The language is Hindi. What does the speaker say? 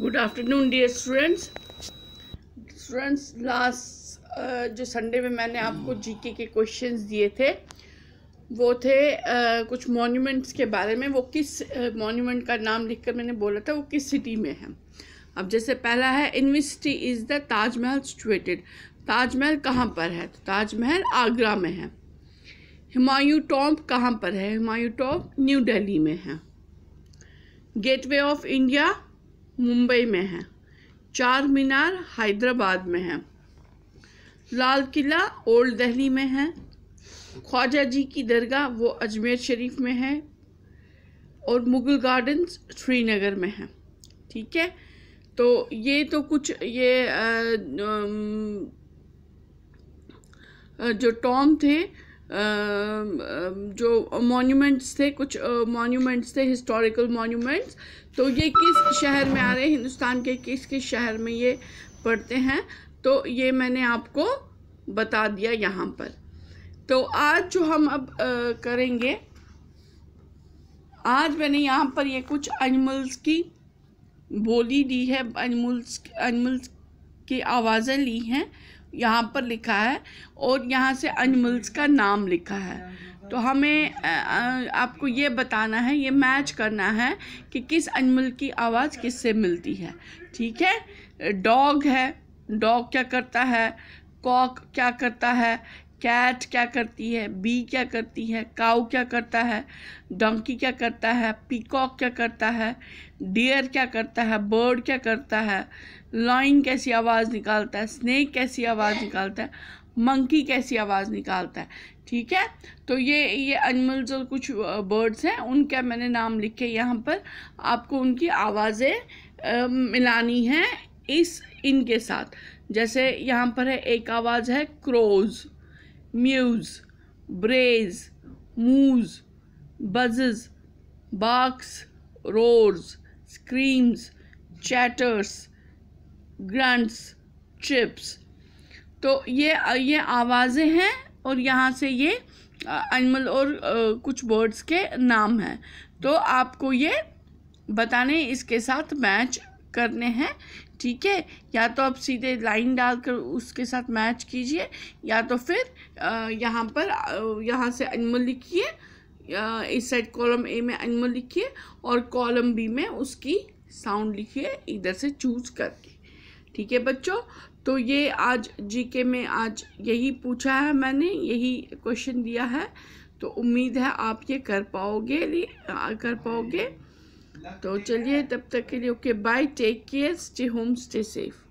good afternoon dear students students last जो संडे में मैंने आपको जीके के क्वेश्चंस दिए थे वो थे आ, uh, कुछ मॉन्यूमेंट्स के बारे में वो किस मॉन्यूमेंट uh, का नाम लिखकर मैंने बोला था वो किस सिटी में है अब जैसे पहला है in which city is the Taj Mahal situated Taj Mahal कहाँ पर है तो ताजमहल आगरा में है हुमायूं टॉम्प कहाँ पर है हुमायूं टॉम्प न्यू दिल्ली में है गेटवे ऑफ इंडिया मुंबई में है चार मीनार हैदराबाद में है लाल किला ओल्ड दिल्ली में है ख्वाजा जी की दरगाह वो अजमेर शरीफ में है और मुग़ल गार्डन्स श्रीनगर में है ठीक है तो ये तो कुछ ये आ, जो टॉम थे Um, um, जो मॉन्यूमेंट्स थे कुछ मॉन्यूमेंट्स uh, थे हिस्टोरिकल मॉन्यूमेंट्स तो ये किस शहर में आ रहे हैं हिंदुस्तान के किस किस शहर में ये पढ़ते हैं तो ये मैंने आपको बता दिया यहाँ पर तो आज जो हम अब आ, uh, करेंगे आज मैंने यहाँ पर ये कुछ एनिमल्स की बोली दी है एनिमल्स एनिमल्स की आवाज़ें ली हैं यहाँ पर लिखा है और यहाँ से अनमल्स का नाम लिखा है तो हमें आपको ये बताना है ये मैच करना है कि किस अनमल की आवाज़ किससे मिलती है ठीक है डॉग है डॉग क्या करता है कॉक क्या करता है कैट क्या करती है बी क्या करती है काउ क्या करता है डंकी क्या करता है पीकॉक क्या करता है डियर क्या करता है बर्ड क्या करता है लॉइन कैसी आवाज़ निकालता है स्नैक कैसी आवाज़ निकालता है मंकी कैसी आवाज़ निकालता है ठीक है तो ये ये एनिमल्स और कुछ बर्ड्स हैं उनका मैंने नाम लिखे यहाँ पर आपको उनकी आवाज़ें मिलानी हैं इस इनके साथ जैसे यहाँ पर है एक आवाज़ है crows mews brays moos buzzes barks roars screams chatters grunts chirps तो ये ये आवाज़ें हैं और यहाँ से ये एनिमल और आ, कुछ बर्ड्स के नाम हैं तो आपको ये बताने इसके साथ मैच करने हैं ठीक है या तो आप सीधे लाइन डालकर उसके साथ मैच कीजिए या तो फिर यहाँ पर यहाँ से एनिमल लिखिए इस साइड कॉलम ए में एनिमल लिखिए और कॉलम बी में उसकी साउंड लिखिए इधर से चूज करके ठीक है बच्चों तो ये आज जीके में आज यही पूछा है मैंने यही क्वेश्चन दिया है तो उम्मीद है आप ये कर पाओगे कर पाओगे तो चलिए तब तक के लिए okay bye take care stay home stay safe